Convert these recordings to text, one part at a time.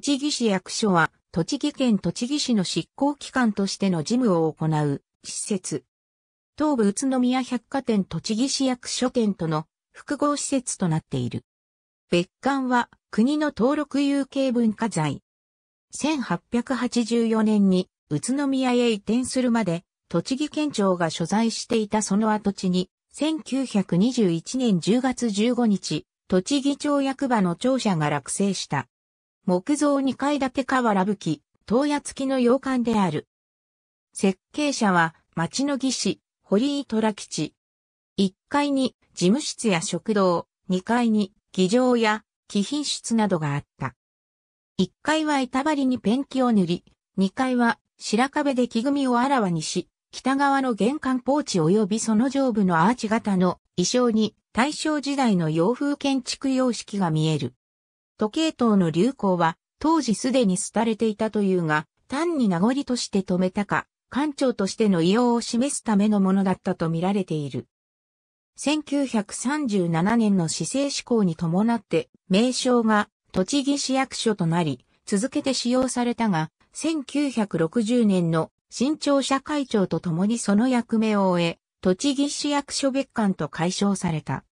栃木市役所は、栃木県栃木市の執行機関としての事務を行う施設。東武宇都宮百貨店栃木市役所店との複合施設となっている。別館は国の登録有形文化財。1884年に宇都宮へ移転するまで、栃木県庁が所在していたその跡地に、1921年10月15日、栃木町役場の庁舎が落成した。木造2階建て瓦吹き、東屋付きの洋館である。設計者は、町の技師、堀井虎吉。1階に事務室や食堂、2階に議場や貴賓室などがあった。1階は板張りにペンキを塗り、2階は白壁で木組みをあらわにし、北側の玄関ポーチ及びその上部のアーチ型の衣装に大正時代の洋風建築様式が見える。時計塔の流行は、当時すでに廃れていたというが、単に名残として止めたか、官庁としての異様を示すためのものだったと見られている。1937年の市政施行に伴って名称が栃木市役所となり続けて使用されたが1960年の新庁舎会長と共にその役目を終え栃木市役所別館と解消された。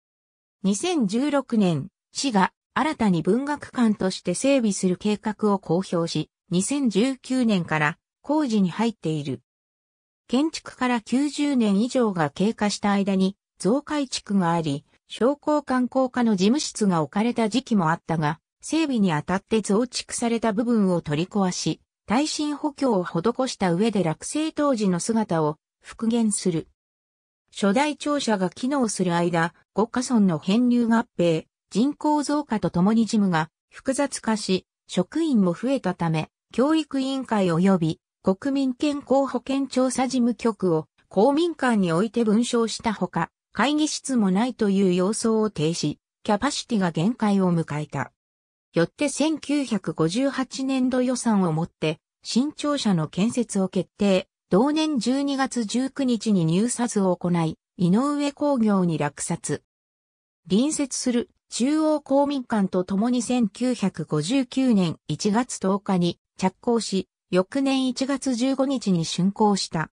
2016年市が新たに文学館として整備する計画を公表し、2019年から工事に入っている。建築から90年以上が経過した間に増改築があり、商工観光課の事務室が置かれた時期もあったが、整備にあたって増築された部分を取り壊し、耐震補強を施した上で落成当時の姿を復元する。初代庁舎が機能する間、五カ村の編入合併、人口増加とともに事務が複雑化し、職員も増えたため、教育委員会及び国民健康保険調査事務局を公民館において文章したほか、会議室もないという様相を呈し、キャパシティが限界を迎えた。よって1958年度予算をもって、新庁舎の建設を決定、同年12月19日に入札を行い、井上工業に落札。隣接する中央公民館と共に1959年1月10日に着工し、翌年1月15日に竣工した。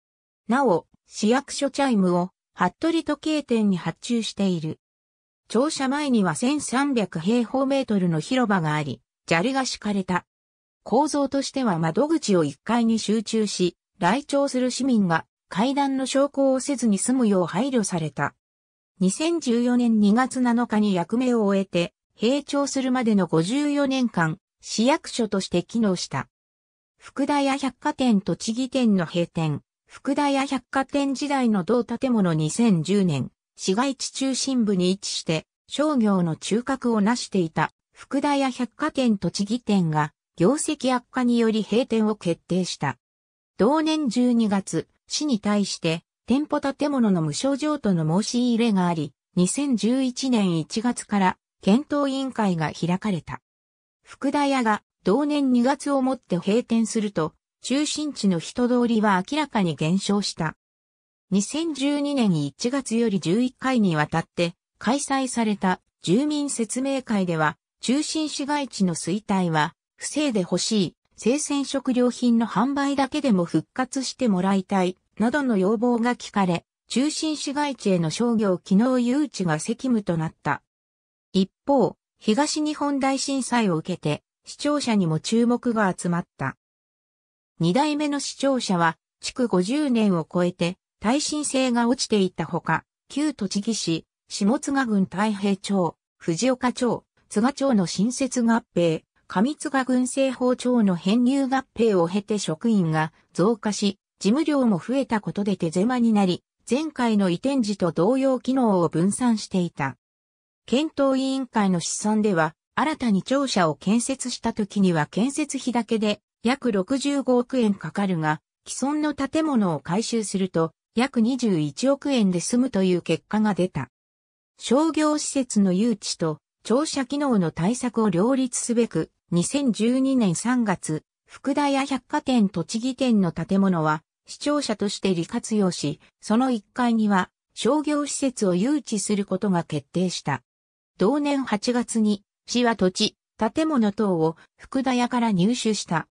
なお、市役所チャイムを、服部時計店に発注している。庁舎前には1300平方メートルの広場があり、砂利が敷かれた。構造としては窓口を1階に集中し、来庁する市民が階段の昇降をせずに済むよう配慮された。2014年2月7日に役目を終えて、閉庁するまでの54年間、市役所として機能した。福田屋百貨店栃木店の閉店、福田屋百貨店時代の同建物2010年、市街地中心部に位置して、商業の中核を成していた、福田屋百貨店栃木店が、業績悪化により閉店を決定した。同年12月、市に対して、店舗建物の無償譲渡の申し入れがあり、2011年1月から検討委員会が開かれた。福田屋が同年2月をもって閉店すると、中心地の人通りは明らかに減少した。2012年1月より11回にわたって開催された住民説明会では、中心市街地の衰退は、不正で欲しい生鮮食料品の販売だけでも復活してもらいたいなどの要望が聞かれ、中心市街地への商業機能誘致が責務となった。一方、東日本大震災を受けて、視聴者にも注目が集まった。二代目の視聴者は、築50年を超えて、耐震性が落ちていったほか、旧栃木市、下津賀郡太平町、藤岡町、津賀町の新設合併、上津賀郡西方町の編入合併を経て職員が増加し、事務量も増えたことで手狭になり、前回の移転時と同様機能を分散していた。検討委員会の試算では、新たに庁舎を建設した時には建設費だけで約65億円かかるが、既存の建物を改修すると約21億円で済むという結果が出た。商業施設の誘致と庁舎機能の対策を両立すべく、2012年3月、福田屋百貨店栃木店の建物は視聴者として利活用し、その1階には商業施設を誘致することが決定した。同年8月に、市は土地、建物等を福田屋から入手した。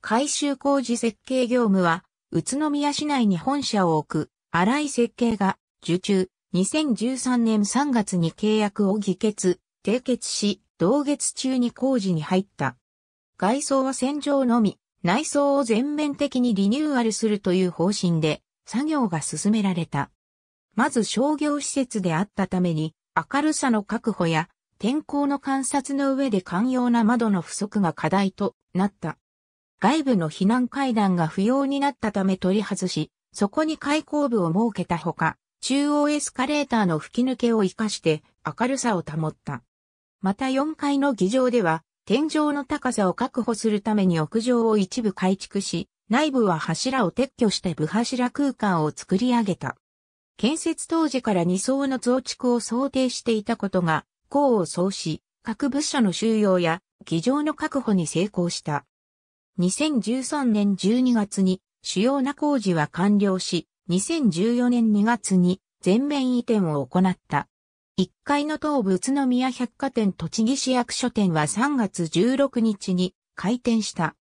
改修工事設計業務は、宇都宮市内に本社を置く、荒井設計が、受注、2013年3月に契約を議決、締結し、同月中に工事に入った。外装は戦場のみ、内装を全面的にリニューアルするという方針で作業が進められた。まず商業施設であったために明るさの確保や天候の観察の上で寛容な窓の不足が課題となった。外部の避難階段が不要になったため取り外し、そこに開口部を設けたほか、中央エスカレーターの吹き抜けを活かして明るさを保った。また4階の議場では天井の高さを確保するために屋上を一部改築し、内部は柱を撤去して部柱空間を作り上げた。建設当時から2層の増築を想定していたことが、功を奏し、各部署の収容や、議場の確保に成功した。2013年12月に主要な工事は完了し、2014年2月に全面移転を行った。1階の東武宇都宮百貨店栃木市役所店は3月16日に開店した。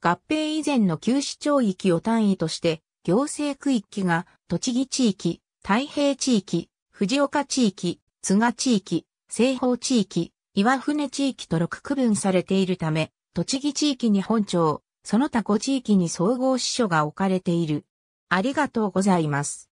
合併以前の旧市町域を単位として、行政区域が栃木地域、太平地域、藤岡地域、津賀地域、西方地域、岩船地域と6区分されているため、栃木地域に本庁、その他5地域に総合支所が置かれている。ありがとうございます。